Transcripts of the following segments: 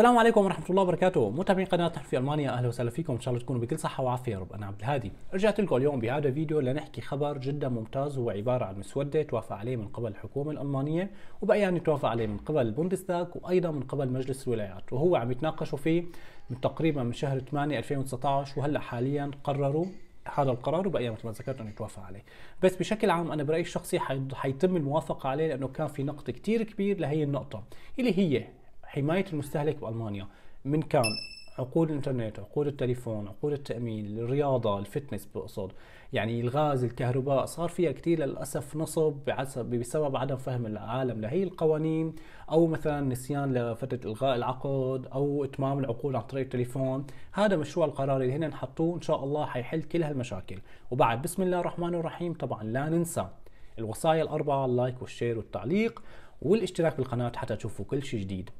السلام عليكم ورحمة الله وبركاته، متابعين قناة نحن في ألمانيا أهلا وسهلا فيكم إن شاء الله تكونوا بكل صحة وعافية يا رب، أنا عبد الهادي، رجعت لكم اليوم بهذا الفيديو لنحكي خبر جدا ممتاز هو عبارة عن مسودة توافق عليه من قبل الحكومة الألمانية وبأيان توافق عليه من قبل البوندستاغ وأيضا من قبل مجلس الولايات، وهو عم يتناقشوا فيه من تقريبا من شهر 8 2019 وهلا حاليا قرروا هذا القرار وبقي مثل ما ذكرت انه يتوافق عليه بس بشكل عام انا برايي الشخصي حيتم الموافقه عليه لانه كان في نقد كثير كبير لهي النقطه اللي هي حمايه المستهلك بالمانيا من كان عقود الانترنت، عقود التليفون، عقود التامين، الرياضه، الفتنس بقصد، يعني الغاز، الكهرباء، صار فيها كثير للاسف نصب بسبب عدم فهم العالم لهي القوانين او مثلا نسيان لفتره الغاء العقد او اتمام العقود عن طريق التليفون، هذا مشروع القرار اللي هن حطوه ان شاء الله حيحل كل هالمشاكل، وبعد بسم الله الرحمن الرحيم طبعا لا ننسى الوصايا الاربعه اللايك والشير والتعليق والاشتراك بالقناه حتى تشوفوا كل شيء جديد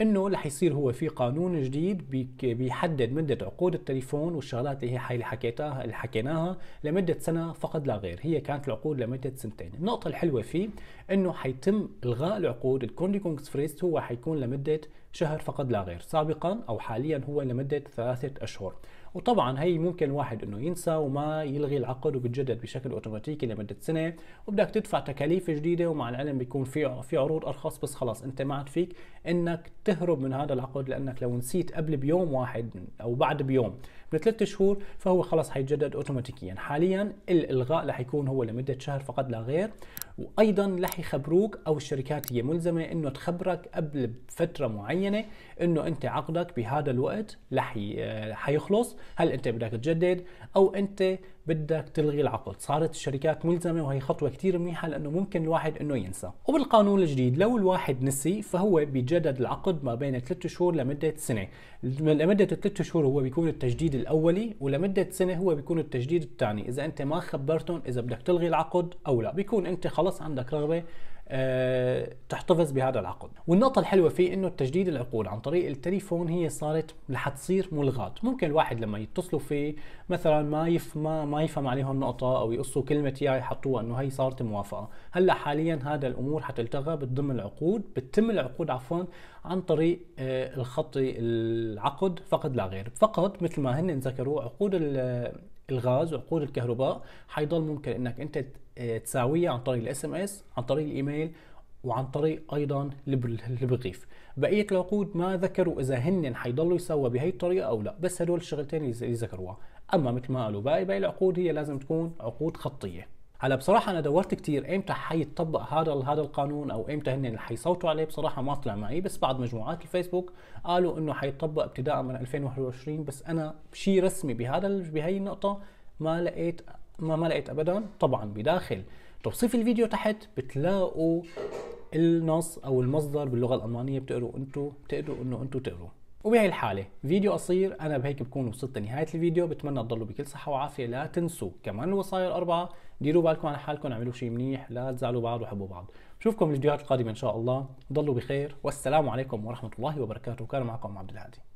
انه رح يصير هو في قانون جديد بيحدد مده عقود التليفون والشغلات اللي هي حكيتها اللي حكيناها لمده سنه فقط لا غير، هي كانت العقود لمده سنتين، النقطه الحلوه فيه انه حيتم الغاء العقود الكوندي كونكس فريست هو حيكون لمده شهر فقط لا غير، سابقا او حاليا هو لمده ثلاثه اشهر، وطبعا هي ممكن واحد انه ينسى وما يلغي العقد وبتجدد بشكل اوتوماتيكي لمده سنه وبدك تدفع تكاليف جديده ومع العلم بيكون في في عروض ارخص بس خلاص انت ما عاد فيك انك تهرب من هذا العقد لانك لو نسيت قبل بيوم واحد او بعد بيوم من ثلاث شهور فهو خلاص حيتجدد اوتوماتيكيا حاليا الالغاء رح يكون هو لمده شهر فقط لا غير وايضا رح يخبروك او الشركات هي ملزمه انه تخبرك قبل فتره معينه انه انت عقدك بهذا الوقت رح آه، حيخلص هل انت بدك تجدد او انت بدك تلغي العقد صارت الشركات ملزمة وهي خطوة كتير منيحة لأنه ممكن الواحد أنه ينسى وبالقانون الجديد لو الواحد نسي فهو بيجدد العقد ما بين 3 شهور لمدة سنة لمدة 3 شهور هو بيكون التجديد الأولي ولمدة سنة هو بيكون التجديد الثاني إذا أنت ما خبرتهم إذا بدك تلغي العقد أو لا بيكون أنت خلص عندك رغبة تحتفظ بهذا العقد والنقطة الحلوة فيه انه تجديد العقود عن طريق التليفون هي صارت رح تصير ملغات ممكن الواحد لما يتصلوا فيه مثلا ما يفهم ما, يفهم عليهم نقطة او يقصوا كلمة يا يحطوها انه هي صارت موافقة هلا حاليا هذا الامور حتلتغى بتضم العقود بتتم العقود عفوا عن طريق آه، الخط العقد فقط لا غير فقط مثل ما هن ذكروا عقود الغاز وعقود الكهرباء حيضل ممكن انك انت آه، تساويها عن طريق الاس ام اس عن طريق الايميل وعن طريق ايضا البغيف بقيه العقود ما ذكروا اذا هن حيضلوا يسوا بهي الطريقه او لا بس هدول الشغلتين اللي ذكروها اما مثل ما قالوا باقي باقي العقود هي لازم تكون عقود خطيه هلا بصراحة أنا دورت كثير إمتى حيطبق هذا هذا القانون أو إمتى هن حيصوتوا عليه بصراحة ما طلع معي بس بعض مجموعات الفيسبوك قالوا إنه حيطبق ابتداء من 2021 بس أنا شيء رسمي بهذا بهي النقطة ما لقيت ما ما لقيت أبدا طبعا بداخل توصيف الفيديو تحت بتلاقوا النص أو المصدر باللغة الألمانية بتقروا أنتوا بتقدروا إنه أنتوا تقروا وبهي الحالة فيديو قصير أنا بهيك بكون وصلت لنهاية الفيديو بتمنى تضلوا بكل صحة وعافية لا تنسوا كمان الوصايا الأربعة ديروا بالكم على حالكم اعملوا شيء منيح لا تزعلوا بعض وحبوا بعض بشوفكم بالفيديوهات القادمة إن شاء الله ضلوا بخير والسلام عليكم ورحمة الله وبركاته كان معكم عبد الهادي